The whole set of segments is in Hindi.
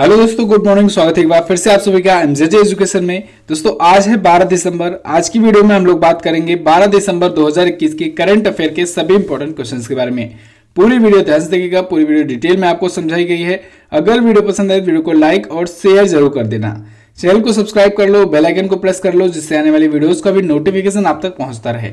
हेलो दोस्तों गुड मॉर्निंग स्वागत है एक बार फिर से आप सभी का एमजेजे एजुकेशन में दोस्तों आज है 12 दिसंबर आज की वीडियो में हम लोग बात करेंगे 12 दिसंबर 2021 के करंट अफेयर के सभी इंपॉर्टेंट क्वेश्चंस के बारे में पूरी वीडियो ध्यान से देखिएगा पूरी वीडियो डिटेल में आपको समझाई गई है अगर वीडियो पसंद आए तो वीडियो को लाइक और शेयर जरूर कर देना चैनल को सब्सक्राइब कर लो बेलाइकन को प्रेस कर लो जिससे आने वाली वीडियोज का भी नोटिफिकेशन आप तक पहुंचता रहे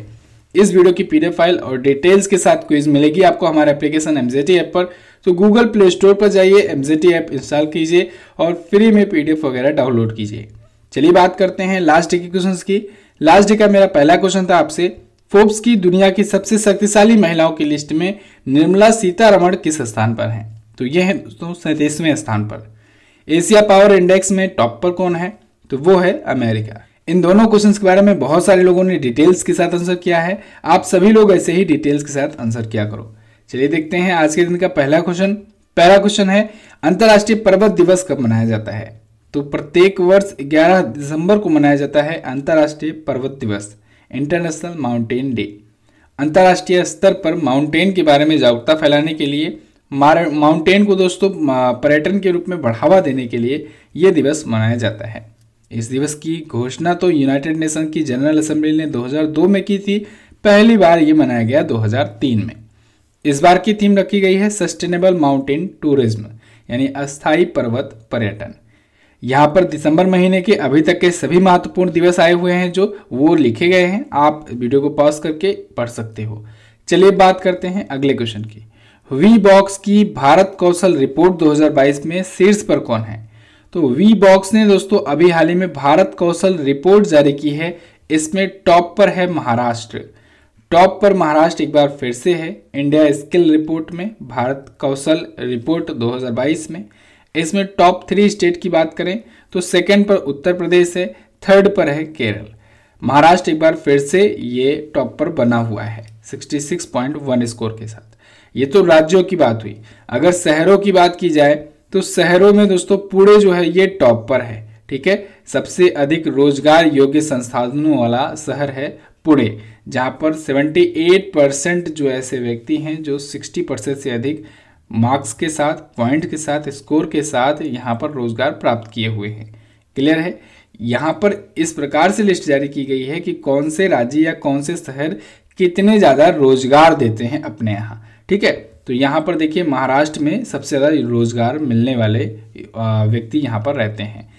इस वीडियो की पीडीएफ फाइल और डिटेल्स के साथ क्विज मिलेगी आपको हमारे एप्लीकेशन एमजेटी ऐप पर तो गूगल प्ले स्टोर पर जाइए एम ऐप इंस्टॉल कीजिए और फ्री में पी वगैरह डाउनलोड कीजिए चलिए बात करते हैं लास्ट डे के क्वेश्चन की लास्ट डे का मेरा पहला क्वेश्चन था आपसे फोर्ब्स की दुनिया की सबसे शक्तिशाली महिलाओं की लिस्ट में निर्मला सीतारमण किस स्थान पर हैं तो ये है दोस्तों सैंतीसवें स्थान पर एशिया पावर इंडेक्स में टॉप पर कौन है तो वो है अमेरिका इन दोनों क्वेश्चंस के बारे में बहुत सारे लोगों ने डिटेल्स के साथ आंसर किया है आप सभी लोग ऐसे ही डिटेल्स के साथ आंसर किया करो चलिए देखते हैं आज के दिन का पहला क्वेश्चन पहला क्वेश्चन है अंतर्राष्ट्रीय पर्वत दिवस कब मनाया जाता है तो प्रत्येक वर्ष 11 दिसंबर को मनाया जाता है अंतर्राष्ट्रीय पर्वत दिवस इंटरनेशनल माउंटेन डे अंतर्राष्ट्रीय स्तर पर माउंटेन के बारे में जागरूकता फैलाने के लिए माउंटेन को दोस्तों पर्यटन के रूप में बढ़ावा देने के लिए यह दिवस मनाया जाता है इस दिवस की घोषणा तो यूनाइटेड नेशन की जनरल असेंबली ने 2002 में की थी पहली बार ये मनाया गया 2003 में इस बार की थीम रखी गई है सस्टेनेबल माउंटेन टूरिज्म यानी अस्थाई पर्वत पर्यटन यहाँ पर दिसंबर महीने के अभी तक के सभी महत्वपूर्ण दिवस आए हुए हैं जो वो लिखे गए हैं आप वीडियो को पॉज करके पढ़ सकते हो चलिए बात करते हैं अगले क्वेश्चन की वी बॉक्स की भारत कौशल रिपोर्ट 2022 में शीर्ष पर कौन है तो वी बॉक्स ने दोस्तों अभी हाल ही में भारत कौशल रिपोर्ट जारी की है इसमें टॉप पर है महाराष्ट्र टॉप पर महाराष्ट्र एक बार फिर से है इंडिया स्किल रिपोर्ट में भारत कौशल रिपोर्ट 2022 में इसमें टॉप थ्री स्टेट की बात करें तो सेकंड पर उत्तर प्रदेश है थर्ड पर है केरल महाराष्ट्र एक बार फिर से ये टॉप पर बना हुआ है 66.1 स्कोर के साथ ये तो राज्यों की बात हुई अगर शहरों की बात की जाए तो शहरों में दोस्तों पुणे जो है ये टॉप पर है ठीक है सबसे अधिक रोजगार योग्य संसाधनों वाला शहर है पुणे जहाँ पर 78 परसेंट जो ऐसे व्यक्ति हैं जो 60 परसेंट से अधिक मार्क्स के साथ पॉइंट के साथ स्कोर के साथ यहाँ पर रोजगार प्राप्त किए हुए हैं क्लियर है यहाँ पर इस प्रकार से लिस्ट जारी की गई है कि कौन से राज्य या कौन से शहर कितने ज़्यादा रोजगार देते हैं अपने यहाँ ठीक है तो यहाँ पर देखिए महाराष्ट्र में सबसे ज़्यादा रोजगार मिलने वाले व्यक्ति यहाँ पर रहते हैं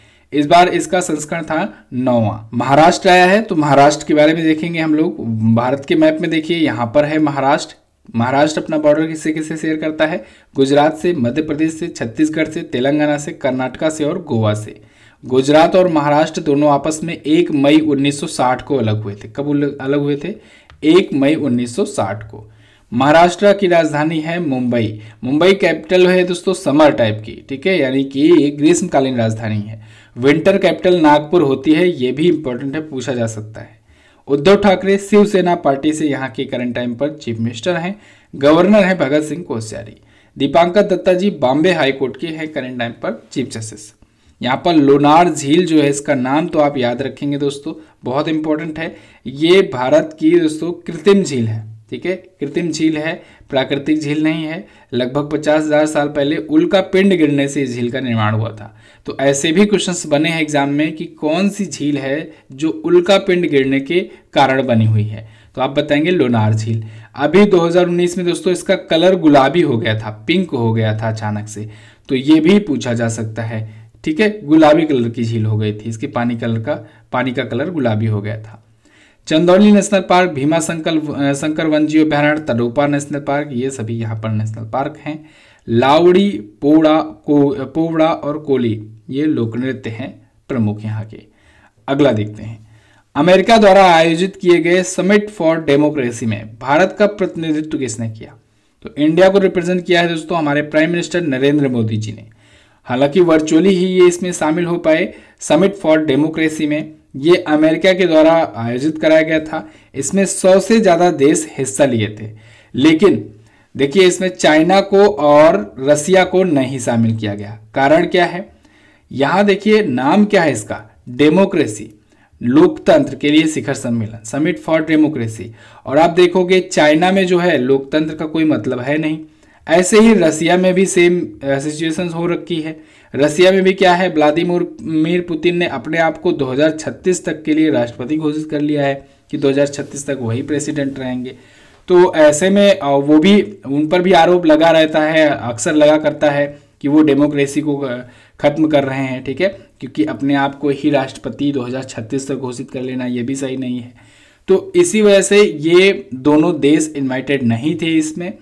इस बार इसका संस्करण था नौवा महाराष्ट्र आया है तो महाराष्ट्र के बारे में देखेंगे हम लोग भारत के मैप में देखिए यहाँ पर है महाराष्ट्र महाराष्ट्र अपना बॉर्डर किससे किससे शेयर करता है गुजरात से मध्य प्रदेश से छत्तीसगढ़ से तेलंगाना से कर्नाटका से और गोवा से गुजरात और महाराष्ट्र दोनों आपस में एक मई 1960 को अलग हुए थे कब अलग हुए थे एक मई 1960 को महाराष्ट्र की राजधानी है मुंबई मुंबई कैपिटल है दोस्तों समर टाइप की ठीक है यानी कि ग्रीष्मकालीन राजधानी है विंटर कैपिटल नागपुर होती है ये भी इंपॉर्टेंट है पूछा जा सकता है उद्धव ठाकरे शिवसेना पार्टी से यहाँ के करंट टाइम पर चीफ मिनिस्टर हैं गवर्नर हैं भगत सिंह कोश्यारी दीपांकर दत्ता जी बॉम्बे हाईकोर्ट के हैं करंट टाइम पर चीफ जस्टिस यहाँ पर लोनार झील जो है इसका नाम तो आप याद रखेंगे दोस्तों बहुत इंपॉर्टेंट है ये भारत की दोस्तों कृत्रिम झील है ठीक है कृत्रिम झील है प्राकृतिक झील नहीं है लगभग पचास हज़ार साल पहले उल्का पिंड गिरने से इस झील का निर्माण हुआ था तो ऐसे भी क्वेश्चंस बने हैं एग्जाम में कि कौन सी झील है जो उल्का पिंड गिरने के कारण बनी हुई है तो आप बताएंगे लोनार झील अभी 2019 में दोस्तों इसका कलर गुलाबी हो गया था पिंक हो गया था अचानक से तो ये भी पूछा जा सकता है ठीक है गुलाबी कलर की झील हो गई थी इसके पानी कलर का पानी का कलर गुलाबी हो गया था चंदौली नेशनल पार्क भीमा संकल शंकर जीव अभ्यारण तडोपा नेशनल पार्क ये सभी यहाँ पर नेशनल पार्क हैं लावड़ी पोड़ा को पोवड़ा और कोली ये लोक नृत्य हैं प्रमुख यहाँ के अगला देखते हैं अमेरिका द्वारा आयोजित किए गए समिट फॉर डेमोक्रेसी में भारत का प्रतिनिधित्व किसने किया तो इंडिया को रिप्रेजेंट किया है दोस्तों हमारे प्राइम मिनिस्टर नरेंद्र मोदी जी ने हालांकि वर्चुअली ही ये इसमें शामिल हो पाए समिट फॉर डेमोक्रेसी में ये अमेरिका के द्वारा आयोजित कराया गया था इसमें सौ से ज़्यादा देश हिस्सा लिए थे लेकिन देखिए इसमें चाइना को और रसिया को नहीं शामिल किया गया कारण क्या है यहां देखिए नाम क्या है इसका डेमोक्रेसी लोकतंत्र के लिए शिखर सम्मेलन समिट फॉर डेमोक्रेसी और आप देखोगे चाइना में जो है लोकतंत्र का कोई मतलब है नहीं ऐसे ही रसिया में भी सेम सिचुएशन हो रखी है रसिया में भी क्या है व्लादिमीर पुतिन ने अपने आप को 2036 तक के लिए राष्ट्रपति घोषित कर लिया है कि 2036 तक वही प्रेसिडेंट रहेंगे तो ऐसे में वो भी उन पर भी आरोप लगा रहता है अक्सर लगा करता है कि वो डेमोक्रेसी को ख़त्म कर रहे हैं ठीक है क्योंकि अपने आप को ही राष्ट्रपति 2036 तक घोषित कर लेना ये भी सही नहीं है तो इसी वजह से ये दोनों देश इन्वाइटेड नहीं थे इसमें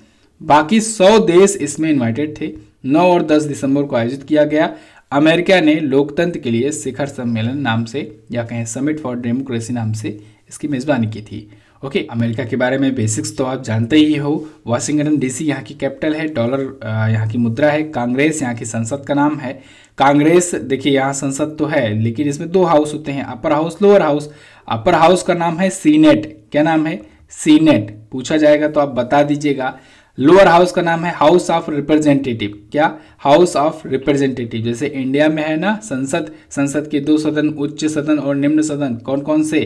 बाकी 100 देश इसमें इन्वाइटेड थे 9 और 10 दिसंबर को आयोजित किया गया अमेरिका ने लोकतंत्र के लिए शिखर सम्मेलन नाम से या कहें समिट फॉर डेमोक्रेसी नाम से इसकी मेज़बानी की थी ओके okay, अमेरिका के बारे में बेसिक्स तो आप जानते ही हो वाशिंगटन डीसी यहाँ की कैपिटल है डॉलर यहाँ की मुद्रा है कांग्रेस यहाँ की संसद का नाम है कांग्रेस देखिए यहाँ संसद तो है लेकिन इसमें दो हाउस होते हैं upper house lower house upper house का नाम है सीनेट क्या नाम है सीनेट पूछा जाएगा तो आप बता दीजिएगा लोअर हाउस का नाम है हाउस ऑफ रिप्रेजेंटेटिव क्या हाउस ऑफ रिप्रेजेंटेटिव जैसे इंडिया में है ना संसद संसद के दो सदन उच्च सदन और निम्न सदन कौन कौन से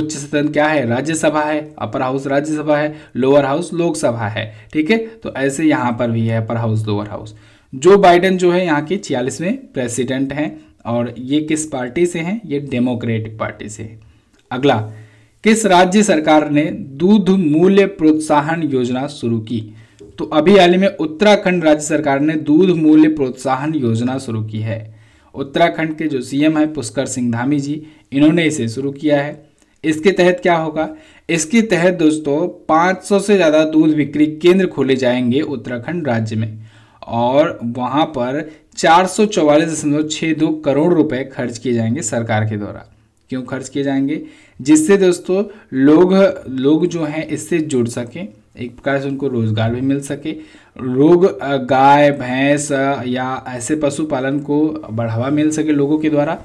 उच्च सदन क्या है राज्यसभा है अपर हाउस राज्यसभा है लोअर हाउस लोकसभा है ठीक है तो ऐसे यहाँ पर भी है upper house lower house Joe Biden जो है यहाँ के छियालीसवें प्रेसिडेंट हैं और ये किस पार्टी से हैं ये डेमोक्रेटिक पार्टी से है अगला किस राज्य सरकार ने दूध मूल्य प्रोत्साहन योजना शुरू की तो अभी हाल ही में उत्तराखंड राज्य सरकार ने दूध मूल्य प्रोत्साहन योजना शुरू की है उत्तराखंड के जो सीएम हैं पुष्कर सिंह धामी जी इन्होंने इसे शुरू किया है इसके तहत क्या होगा इसके तहत दोस्तों 500 से ज़्यादा दूध बिक्री केंद्र खोले जाएंगे उत्तराखंड राज्य में और वहाँ पर चार करोड़ रुपए खर्च किए जाएंगे सरकार के द्वारा क्यों खर्च किए जाएंगे जिससे दोस्तों लोग लोग जो हैं इससे जुड़ सकें एक प्रकार से उनको रोज़गार भी मिल सके रोग गाय भैंस या ऐसे पशुपालन को बढ़ावा मिल सके लोगों के द्वारा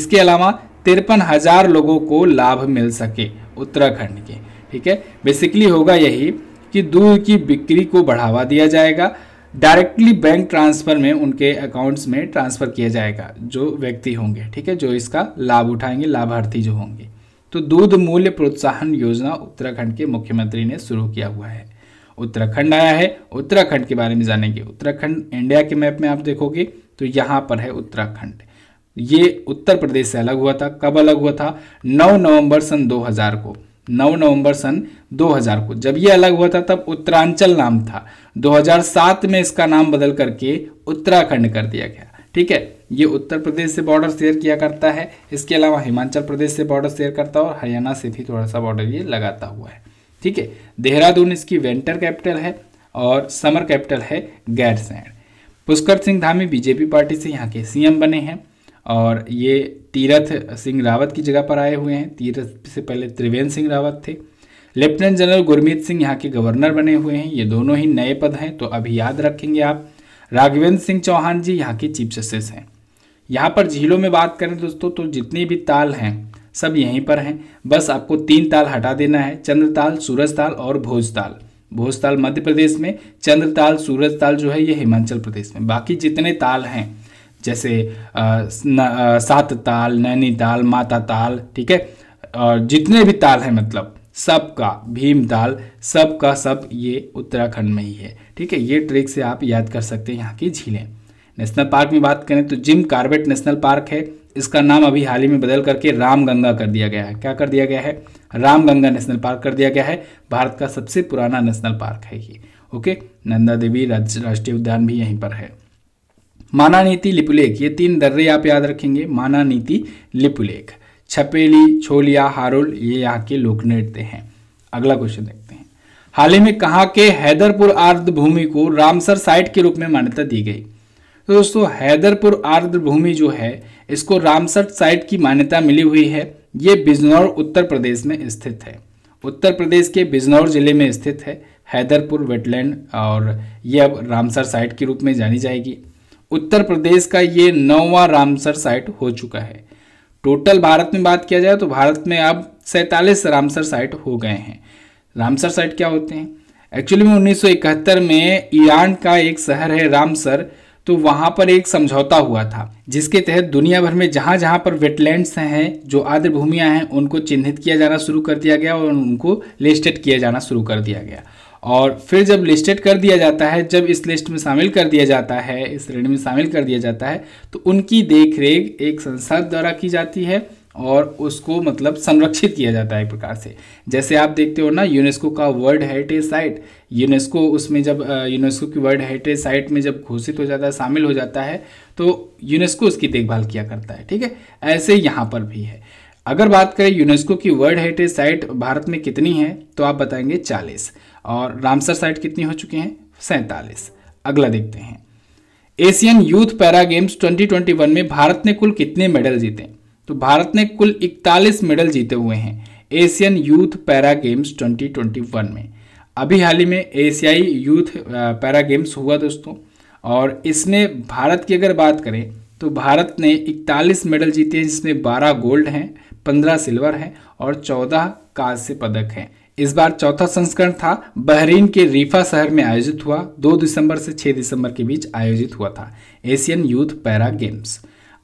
इसके अलावा तिरपन हज़ार लोगों को लाभ मिल सके उत्तराखंड के ठीक है बेसिकली होगा यही कि दूध की बिक्री को बढ़ावा दिया जाएगा डायरेक्टली बैंक ट्रांसफ़र में उनके अकाउंट्स में ट्रांसफ़र किया जाएगा जो व्यक्ति होंगे ठीक है जो इसका लाभ उठाएंगे लाभार्थी जो होंगे तो दूध मूल्य प्रोत्साहन योजना उत्तराखंड के मुख्यमंत्री ने शुरू किया हुआ है उत्तराखंड आया है उत्तराखंड के बारे में जानेंगे उत्तराखंड इंडिया के मैप में आप देखोगे तो यहाँ पर है उत्तराखंड ये उत्तर प्रदेश से अलग हुआ था कब अलग हुआ था 9 नवंबर सन 2000 को 9 नवंबर सन 2000 को जब ये अलग हुआ था तब उत्तरांचल नाम था 2007 में इसका नाम बदल करके उत्तराखंड कर दिया गया ठीक है ये उत्तर प्रदेश से बॉर्डर शेयर किया करता है इसके अलावा हिमाचल प्रदेश से बॉर्डर शेयर करता है और हरियाणा से भी थोड़ा सा बॉर्डर ये लगाता हुआ है ठीक है देहरादून इसकी वेंटर कैपिटल है और समर कैपिटल है गैरसैंड पुष्कर सिंह धामी बीजेपी पार्टी से यहाँ के सीएम बने हैं और ये तीरथ सिंह रावत की जगह पर आए हुए हैं तीरथ से पहले त्रिवेंद्र सिंह रावत थे लेफ्टिनेंट जनरल गुरमीत सिंह यहाँ के गवर्नर बने हुए हैं ये दोनों ही नए पद हैं तो अभी याद रखेंगे आप राघवेंद्र सिंह चौहान जी यहाँ के चीफ जस्टिस हैं यहाँ पर झीलों में बात करें दोस्तों तो जितनी भी ताल हैं सब यहीं पर हैं बस आपको तीन ताल हटा देना है चंद्रताल सूरजताल और भोजताल भोजताल मध्य प्रदेश में चंद्रताल सूरजताल जो है ये हिमाचल प्रदेश में बाकी जितने ताल हैं जैसे सात ताल नैनी ताल माता ताल ठीक है और जितने भी ताल हैं मतलब सबका भीम ताल सबका सब ये उत्तराखंड में ही है ठीक है ये ट्रिक से आप याद कर सकते हैं यहाँ की झीलें नेशनल पार्क में बात करें तो जिम कार्बेट नेशनल पार्क है इसका नाम अभी हाल ही में बदल करके रामगंगा कर दिया गया है क्या कर दिया गया है रामगंगा नेशनल पार्क कर दिया गया है भारत का सबसे पुराना नेशनल पार्क है ये ओके नंदा देवी राष्ट्रीय उद्यान भी यहीं पर है माना नीति लिपुलेख ये तीन दर्रे आप याद रखेंगे माना नीति लिपुलेख छपेली छोलिया हारोल ये यहाँ के लोक नृत्य हैं अगला क्वेश्चन देख हाल ही में कहा के हैदरपुर आर्द्र भूमि को रामसर साइट के रूप में मान्यता दी गई तो दोस्तों हैदरपुर आर्द्र भूमि जो है इसको रामसर साइट की मान्यता मिली हुई है ये बिजनौर उत्तर प्रदेश में स्थित है उत्तर प्रदेश के बिजनौर जिले में स्थित है हैदरपुर वेटलैंड और ये अब रामसर साइट के रूप में जानी जाएगी उत्तर प्रदेश का ये नौवा रामसर साइट हो चुका है टोटल भारत में बात किया जाए तो भारत में अब सैंतालीस रामसर साइट हो गए हैं रामसर साइट क्या होते हैं एक्चुअली में 1971 में ईरान का एक शहर है रामसर तो वहाँ पर एक समझौता हुआ था जिसके तहत दुनिया भर में जहाँ जहाँ पर वेटलैंड्स हैं जो आर्द्र भूमियाँ हैं उनको चिन्हित किया जाना शुरू कर दिया गया और उनको लिस्टेड किया जाना शुरू कर दिया गया और फिर जब लिस्टेड कर दिया जाता है जब इस लिस्ट में शामिल कर दिया जाता है इस श्रेणी में शामिल कर दिया जाता है तो उनकी देखरेख एक संसद द्वारा की जाती है और उसको मतलब संरक्षित किया जाता है एक प्रकार से जैसे आप देखते हो ना यूनेस्को का वर्ल्ड हेरिटेज साइट यूनेस्को उसमें जब यूनेस्को की वर्ल्ड हेरिटेज साइट में जब घोषित हो जाता है शामिल हो जाता है तो यूनेस्को उसकी देखभाल किया करता है ठीक है ऐसे यहाँ पर भी है अगर बात करें यूनेस्को की वर्ल्ड हेरिटेज साइट भारत में कितनी है तो आप बताएंगे चालीस और रामसर साइट कितनी हो चुकी हैं सैंतालीस अगला देखते हैं एशियन यूथ पैरा गेम्स 2021 में भारत ने कुल कितने मेडल जीते हैं तो भारत ने कुल 41 मेडल जीते हुए हैं एशियन यूथ पैरा गेम्स 2021 में अभी हाल ही में एशियाई यूथ पैरा गेम्स हुआ दोस्तों और इसमें भारत की अगर बात करें तो भारत ने 41 मेडल जीते हैं जिसमें 12 गोल्ड हैं 15 सिल्वर हैं और 14 कांस्य पदक हैं इस बार चौथा संस्करण था बहरीन के रीफा शहर में आयोजित हुआ 2 दिसंबर से 6 दिसंबर के बीच आयोजित हुआ था एशियन यूथ पैरा गेम्स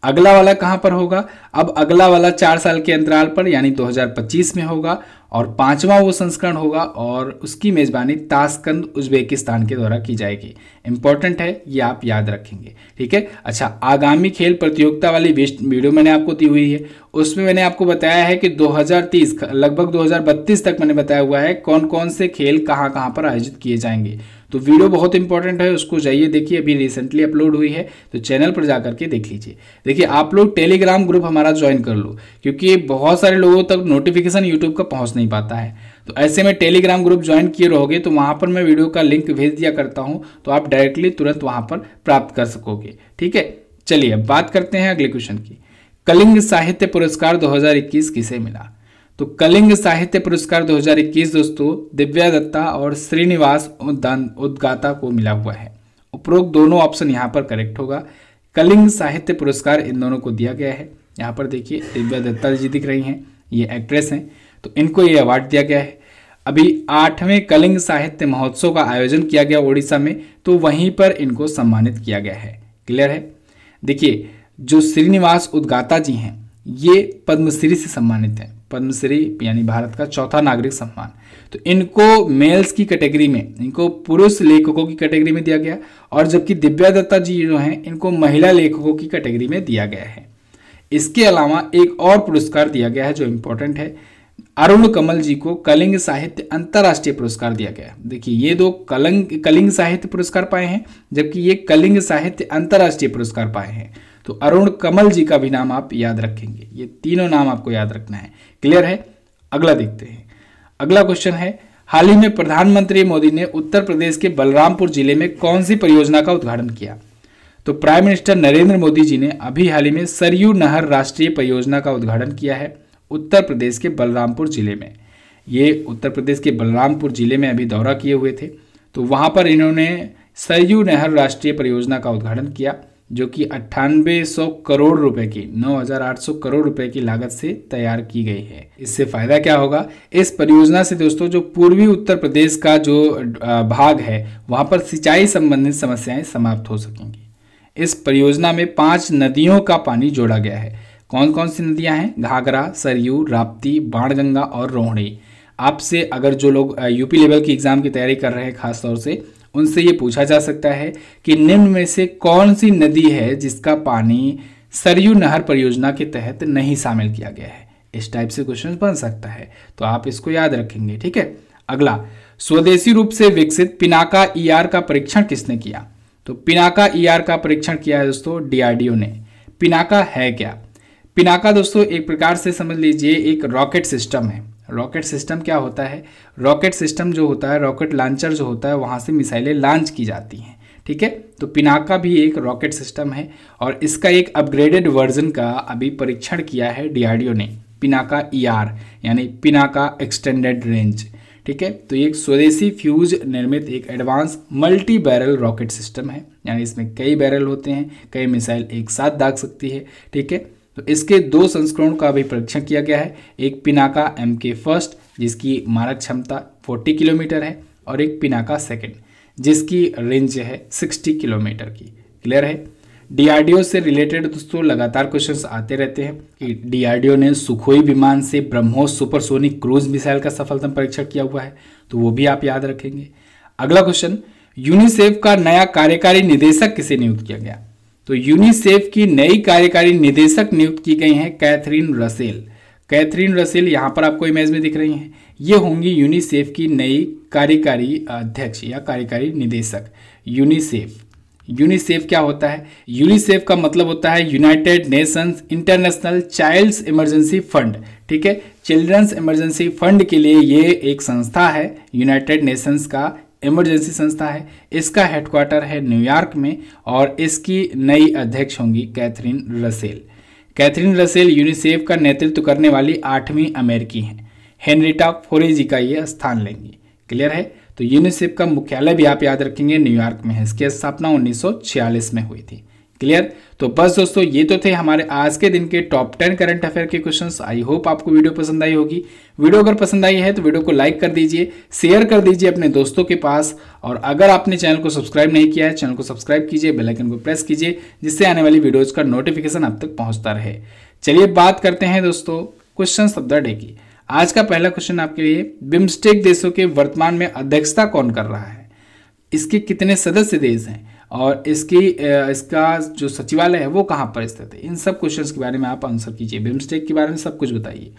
अगला वाला कहाँ पर होगा अब अगला वाला चार साल के अंतराल पर यानी 2025 में होगा और पांचवा वो संस्करण होगा और उसकी मेज़बानी ताशकंद उज्बेकिस्तान के द्वारा की जाएगी इंपॉर्टेंट है ये आप याद रखेंगे ठीक है अच्छा आगामी खेल प्रतियोगिता वाली वीडियो मैंने आपको दी हुई है उसमें मैंने आपको बताया है कि 2030 लगभग 2032 तक मैंने बताया हुआ है कौन कौन से खेल कहाँ कहाँ पर आयोजित किए जाएंगे तो वीडियो बहुत इंपॉर्टेंट है उसको जाइए देखिए अभी रिसेंटली अपलोड हुई है तो चैनल पर जा करके देख लीजिए देखिए आप लोग टेलीग्राम ग्रुप हमारा ज्वाइन कर लो क्योंकि बहुत सारे लोगों तक नोटिफिकेशन यूट्यूब का पहुंच नहीं पाता है तो ऐसे में टेलीग्राम ग्रुप ज्वाइन किए रहोगे तो वहां पर मैं वीडियो का लिंक भेज दिया करता हूँ तो आप डायरेक्टली तुरंत वहां पर प्राप्त कर सकोगे ठीक है चलिए अब बात करते हैं अगले क्वेश्चन की कलिंग साहित्य पुरस्कार दो किसे मिला तो कलिंग साहित्य पुरस्कार 2021 दोस्तों दिव्या दत्ता और श्रीनिवास उद्गाता को मिला हुआ है उपरोक्त दोनों ऑप्शन यहाँ पर करेक्ट होगा कलिंग साहित्य पुरस्कार इन दोनों को दिया गया है यहाँ पर देखिए दिव्या दत्ता जी दिख रही हैं ये एक्ट्रेस हैं तो इनको ये अवार्ड दिया गया है अभी आठवें कलिंग साहित्य महोत्सव का आयोजन किया गया ओडिशा में तो वहीं पर इनको सम्मानित किया गया है क्लियर है देखिए जो श्रीनिवास उद्गाता जी हैं ये पद्मश्री से सम्मानित हैं पद्मश्री यानी भारत का चौथा नागरिक सम्मान तो इनको मेल्स की कैटेगरी में इनको पुरुष लेखकों की कैटेगरी में दिया गया और जबकि दिव्या दत्ता जी जो हैं इनको महिला लेखकों की कैटेगरी में दिया गया है इसके अलावा एक और पुरस्कार दिया गया है जो इम्पोर्टेंट है अरुण कमल जी को कलिंग साहित्य अंतर्राष्ट्रीय पुरस्कार दिया गया देखिए ये दो कलंग कलिंग साहित्य पुरस्कार पाए हैं जबकि ये कलिंग साहित्य अंतर्राष्ट्रीय पुरस्कार पाए हैं तो अरुण कमल जी का भी नाम आप याद रखेंगे ये तीनों नाम आपको याद रखना है क्लियर है अगला देखते हैं अगला क्वेश्चन है हाल ही में प्रधानमंत्री मोदी ने उत्तर प्रदेश के बलरामपुर जिले में कौन सी परियोजना का उद्घाटन किया तो प्राइम मिनिस्टर नरेंद्र मोदी जी ने अभी हाल ही में सरयू नहर राष्ट्रीय परियोजना का उद्घाटन किया है उत्तर प्रदेश के बलरामपुर जिले में ये उत्तर प्रदेश के बलरामपुर जिले में अभी दौरा किए हुए थे तो वहाँ पर इन्होंने सरयू नहर राष्ट्रीय परियोजना का उद्घाटन किया जो कि अट्ठानबे सौ करोड़ रुपए की 9,800 करोड़ रुपए की लागत से तैयार की गई है इससे फायदा क्या होगा इस परियोजना से दोस्तों जो पूर्वी उत्तर प्रदेश का जो भाग है वहां पर सिंचाई संबंधित समस्याएं समाप्त हो सकेंगी इस परियोजना में पांच नदियों का पानी जोड़ा गया है कौन कौन सी नदियां हैं घाघरा सरयू राप्ती बाणगंगा और रोहणी आपसे अगर जो लोग यूपी लेवल की एग्ज़ाम की तैयारी कर रहे हैं खासतौर से उनसे ये पूछा जा सकता है कि निम्न में से कौन सी नदी है जिसका पानी सरयू नहर परियोजना के तहत नहीं शामिल किया गया है इस टाइप से क्वेश्चन बन सकता है तो आप इसको याद रखेंगे ठीक है अगला स्वदेशी रूप से विकसित पिनाका ईआर e का परीक्षण किसने किया तो पिनाका ईआर e का परीक्षण किया है दोस्तों डीआरडीओ ने पिनाका है क्या पिनाका दोस्तों एक प्रकार से समझ लीजिए एक रॉकेट सिस्टम है रॉकेट सिस्टम क्या होता है रॉकेट सिस्टम जो होता है रॉकेट लॉन्चर जो होता है वहाँ से मिसाइलें लॉन्च की जाती हैं ठीक है तो पिनाका भी एक रॉकेट सिस्टम है और इसका एक अपग्रेडेड वर्जन का अभी परीक्षण किया है डीआरडीओ ने पिनाका ईआर e यानी पिनाका एक्सटेंडेड रेंज ठीक है तो ये एक स्वदेशी फ्यूज निर्मित एक advance multi barrel rocket system है यानी इसमें कई बैरल होते हैं कई मिसाइल एक साथ दाग सकती है ठीक है तो इसके दो संस्करण का भी परीक्षण किया गया है एक पिनाका एम के फर्स्ट जिसकी मारक क्षमता 40 किलोमीटर है और एक पिनाका सेकेंड जिसकी रेंज है 60 किलोमीटर की क्लियर है डीआरडीओ से रिलेटेड दोस्तों लगातार क्वेश्चंस आते रहते हैं कि डीआरडीओ ने सुखोई विमान से ब्रह्मोस सुपरसोनिक क्रूज मिसाइल का सफलतम परीक्षण किया हुआ है तो वो भी आप याद रखेंगे अगला क्वेश्चन यूनिसेफ का नया कार्यकारी निदेशक किसे नियुक्त किया गया तो यूनिसेफ की नई कार्यकारी निदेशक नियुक्त की गई हैं कैथरीन रसेल कैथरीन रसेल यहाँ पर आपको इमेज में दिख रही हैं ये होंगी यूनिसेफ की नई कार्यकारी अध्यक्ष या कार्यकारी निदेशक यूनिसेफ यूनिसेफ क्या होता है यूनिसेफ का मतलब होता है United Nations International childs emergency fund ठीक है चिल्ड्रंस इमरजेंसी फंड के लिए ये एक संस्था है यूनाइटेड नेशंस का इमरजेंसी संस्था है इसका हेडक्वार्टर है न्यूयॉर्क में और इसकी नई अध्यक्ष होंगी Catherine Russell Catherine Russell UNICEF का नेतृत्व करने वाली आठवीं अमेरिकी हैं हेनरीटा फोरेजी का ये स्थान लेंगी क्लियर है तो यूनिसेफ का मुख्यालय भी आप याद रखेंगे न्यूयॉर्क में है इसकी स्थापना उन्नीस में हुई थी क्लियर तो बस दोस्तों ये तो थे हमारे आज के दिन के टॉप टेन करंट अफेयर के क्वेश्चंस आई होप आपको वीडियो पसंद आई होगी वीडियो अगर पसंद आई है तो वीडियो को लाइक कर दीजिए शेयर कर दीजिए अपने दोस्तों के पास और अगर आपने चैनल को सब्सक्राइब नहीं किया है चैनल को सब्सक्राइब कीजिए बेलाइकन को प्रेस कीजिए जिससे आने वाली वीडियोज़ का नोटिफिकेशन आप तक पहुंचता रहे चलिए बात करते हैं दोस्तों क्वेश्चन ऑफ द डे की आज का पहला क्वेश्चन आपके लिए बिम्स्टेक देशों के वर्तमान में अध्यक्षता कौन कर रहा है इसके कितने सदस्य देश हैं और इसकी इसका जो सचिवालय है वो कहाँ पर स्थित है इन सब क्वेश्चंस के बारे में आप आंसर कीजिए बिम्स्टेक के बारे में सब कुछ बताइए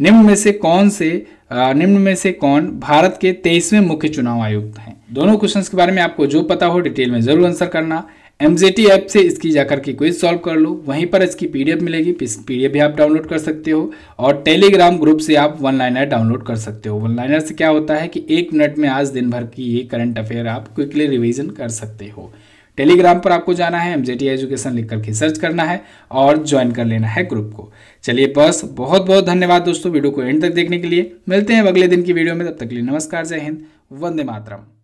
निम्न में से कौन से निम्न में से कौन भारत के तेईसवें मुख्य चुनाव आयुक्त हैं दोनों क्वेश्चंस के बारे में आपको जो पता हो डिटेल में जरूर आंसर करना एम ऐप से इसकी जाकर के क्विज सॉल्व कर लो वहीं पर इसकी पीडीएफ मिलेगी पीडीएफ भी आप डाउनलोड कर सकते हो और टेलीग्राम ग्रुप से आप वन लाइनर डाउनलोड कर सकते हो वन लाइनर से क्या होता है कि एक मिनट में आज दिन भर की ये करंट अफेयर आप क्विकली रिविजन कर सकते हो टेलीग्राम पर आपको जाना है एम एजुकेशन लिख करके सर्च करना है और ज्वाइन कर लेना है ग्रुप को चलिए बस बहुत बहुत धन्यवाद दोस्तों वीडियो को एंड तक देखने के लिए मिलते हैं अगले दिन की वीडियो में तब तक के लिए नमस्कार जय हिंद वंदे मातरम